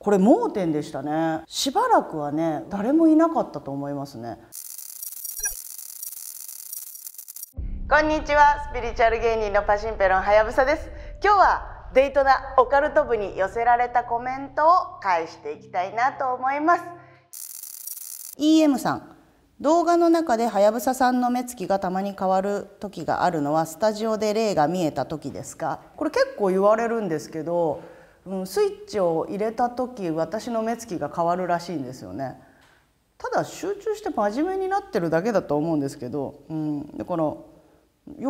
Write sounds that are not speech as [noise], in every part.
これ盲点でしたねしばらくはね誰もいなかったと思いますねこんにちはスピリチュアル芸人のパシンペロンはやぶさです今日はデイトナオカルト部に寄せられたコメントを返していきたいなと思います EM さん動画の中ではやぶささんの目つきがたまに変わる時があるのはスタジオで霊が見えた時ですかこれ結構言われるんですけどうん、スイッチを入れた時私の目つきが変わるらしいんですよね。ただ集中して真面目になってるだけだと思うんですけど、うん、だからよ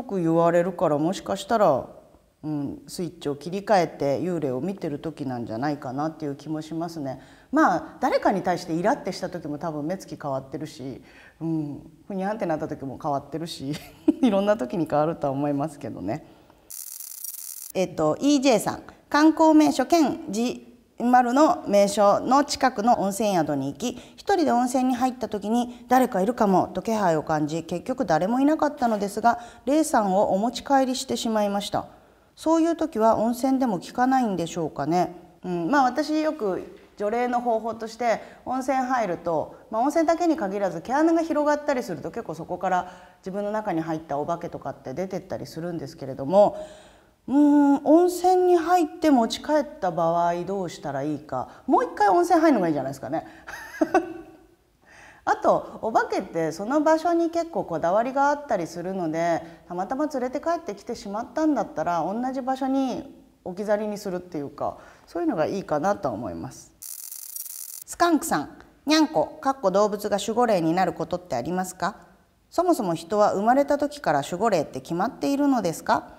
く言われるからもしかしたら、うん、スイッチを切り替えて幽霊を見てる時なんじゃないかなっていう気もしますね。まあ誰かに対してイラってした時も多分目つき変わってるし、うん、ふにゃんってなった時も変わってるし [laughs] いろんな時に変わるとは思いますけどね。えっと、EJ さん観光名所兼自丸の名所の近くの温泉宿に行き1人で温泉に入った時に誰かいるかもと気配を感じ結局誰もいなかったのですがレイさんをお持ち帰りしてしまいましたそういう時は温泉でも効かないんでしょうかね、うんまあ、私よく除霊の方法として温泉入ると、まあ、温泉だけに限らず毛穴が広がったりすると結構そこから自分の中に入ったお化けとかって出てったりするんですけれどもうん温泉に入って持ち帰った場合どうしたらいいかもう一回温泉入るのがいいんじゃないですかね。[laughs] あとお化けってその場所に結構こだわりがあったりするのでたまたま連れて帰ってきてしまったんだったら同じ場所に置き去りにするっていうかそういうのがいいかなと思います。スカンクさんにゃんこかっこ動物が守護霊になることってありますかそもそも人は生まれた時から守護霊って決まっているのですか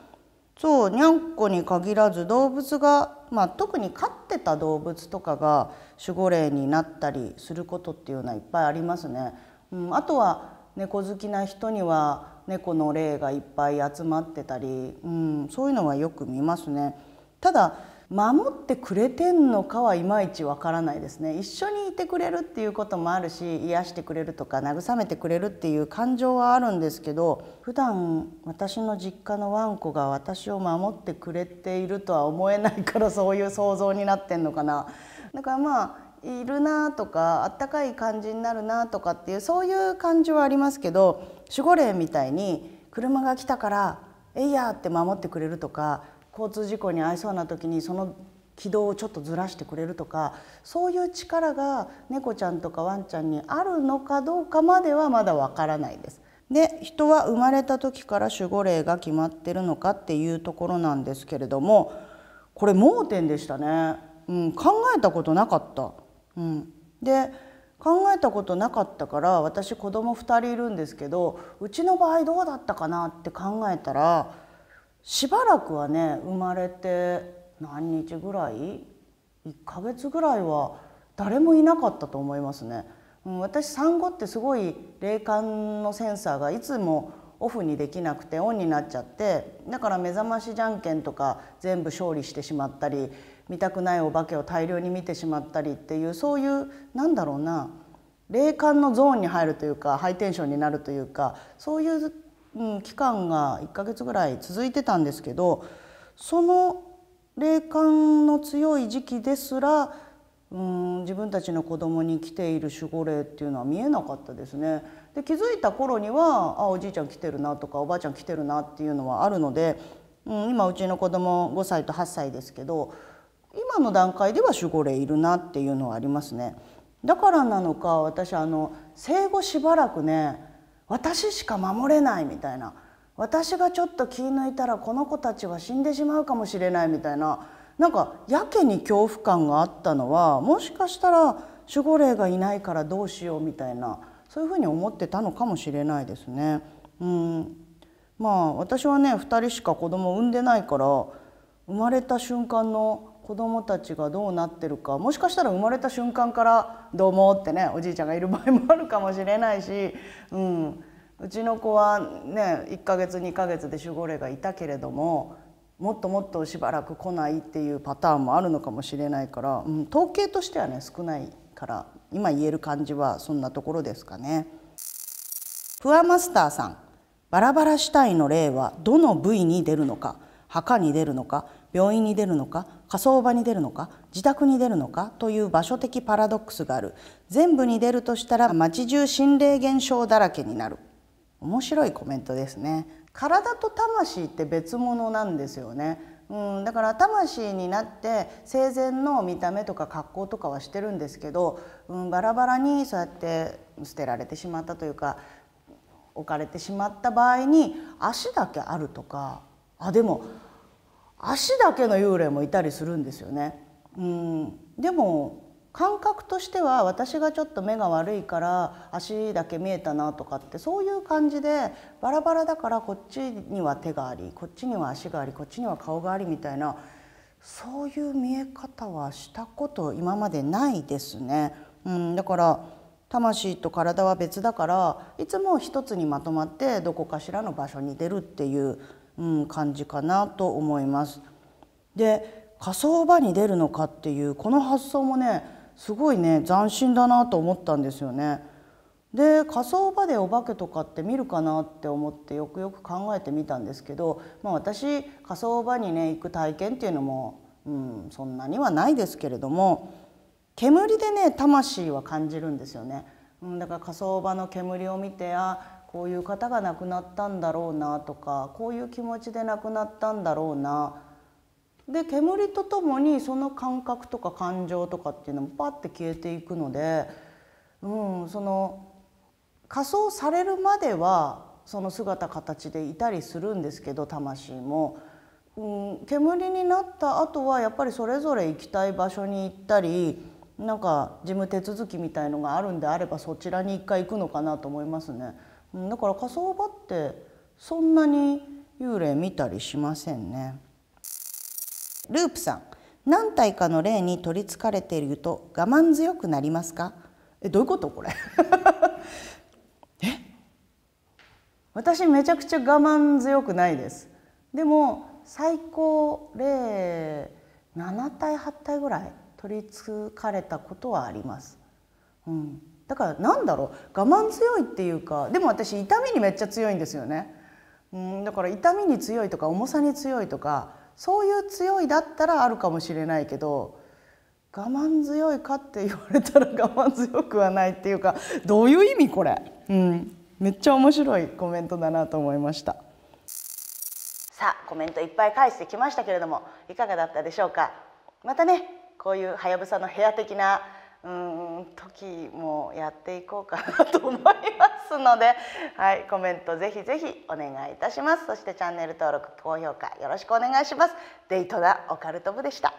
そうにゃんこに限らず動物が、まあ、特に飼ってた動物とかが守護霊になったりすることっていうのはいっぱいありますね。うん、あとは猫好きな人には猫の霊がいっぱい集まってたり、うん、そういうのはよく見ますね。ただ守ってくれてんのかはいまいちわからないですね一緒にいてくれるっていうこともあるし癒してくれるとか慰めてくれるっていう感情はあるんですけど普段私の実家のワンコが私を守ってくれているとは思えないからそういう想像になってんのかな。だからまあいるなとかあったかい感じになるなとかっていうそういう感じはありますけど守護霊みたいに車が来たから「えいや!」って守ってくれるとか交通事故に遭いそうな時にその軌道をちょっとずらしてくれるとかそういう力が猫ちゃんとかワンちゃんにあるのかどうかまではまだわからないです。で人は生まれた時から守護霊が決まってるのかっていうところなんですけれどもこれ盲点でしたね、うん、考えたことなかった。うん、で考えたことなかったから私子供2人いるんですけどうちの場合どうだったかなって考えたらしばらくはね生まれて何日ぐらい1ヶ月ぐらいは誰もいなかったと思いますね。私産後ってすごい霊感のセンサーがいつもオフにできなくてオンになっちゃってだから目覚ましじゃんけんとか全部勝利してしまったり見たくないお化けを大量に見てしまったりっていうそういうなんだろうな霊感のゾーンに入るというかハイテンションになるというかそういううん、期間が1ヶ月ぐらい続いてたんですけどその霊感の強い時期ですらうん自分たちの子供に来ている守護霊っていうのは見えなかったですね。で気づいた頃にはあおじいちゃん来てるなとかおばあちゃん来てるなっていうのはあるので、うん、今うちの子供5歳と8歳ですけど今の段階では守護霊いるなっていうのはありますね。だからなのか私あの生後しばらくね私しか守れないみたいな私がちょっと気抜いたらこの子たちは死んでしまうかもしれないみたいななんかやけに恐怖感があったのはもしかしたら守護霊がいないからどうしようみたいなそういうふうに思ってたのかもしれないですね。うんまあ私はね2人しか子供産んでないから生まれた瞬間の子供もたちがどうなってるかもしかしたら生まれた瞬間から「どうも」ってねおじいちゃんがいる場合もあるかもしれないし、うん、うちの子はね1ヶ月2ヶ月で守護霊がいたけれどももっともっとしばらく来ないっていうパターンもあるのかもしれないから、うん、統計としてはね少ないから今言える感じはそんなところですかね。プアマスターさんバラバラ死体の例はどの部位に出るのか墓に出るのか病院に出るのか火葬場に出るのか自宅に出るのかという場所的パラドックスがある全部に出るとしたら町中心霊現象だらけになる面白いコメントですね体と魂って別物なんですよねうん、だから魂になって生前の見た目とか格好とかはしてるんですけど、うん、バラバラにそうやって捨てられてしまったというか置かれてしまった場合に足だけあるとかあでも足だけの幽霊もいたりするんですよね。うんでも感覚としては私がちょっと目が悪いから足だけ見えたなとかってそういう感じでバラバラだからこっちには手がありこっちには足がありこっちには顔がありみたいなそういう見え方はしたこと今までないですね。うん、だから魂と体は別だからいつも一つにまとまってどこかしらの場所に出るっていううん、感じかなと思います。で火葬場に出るのかっていうこの発想もねすごいね斬新だなと思ったんですよね。で火葬場でお化けとかって見るかなって思ってよくよく考えてみたんですけど、まあ、私火葬場にね行く体験っていうのも、うん、そんなにはないですけれども煙でね魂は感じるんですよね。うん、だから火葬場の煙を見てあこういう方が亡くなったんだろうなとかこういう気持ちで亡くなったんだろうなで煙とともにその感覚とか感情とかっていうのもパッて消えていくので、うん、その仮装されるまではその姿形でいたりするんですけど魂も。うん、煙になった後はやっぱりそれぞれ行きたい場所に行ったりなんか事務手続きみたいのがあるんであればそちらに一回行くのかなと思いますね。だから火葬場ってそんなに幽霊見たりしませんねループさん何体かの霊に取りつかれていると我慢強くなりますかえどういうことこれ [laughs] え私めちゃくちゃ我慢強くないですでも最高霊7体8体ぐらい取り憑かれたことはあります、うん、だからなんだろう我慢強いっていうかでも私痛みにめっちゃ強いんですよね。うんだから痛みに強いとか重さに強いとかそういう強いだったらあるかもしれないけど我慢強いかって言われたら [laughs] 我慢強くはないっていうかどういう意味これ、うん、めっちゃ面白いコメントだなと思いましたさあコメントいっぱい返してきましたけれどもいかがだったでしょうかまたねこういうはやぶさの部屋的なうん時もやっていこうかなと思いますので、はい、コメントぜひぜひお願いいたしますそしてチャンネル登録高評価よろしくお願いしますデイトナオカルト部でした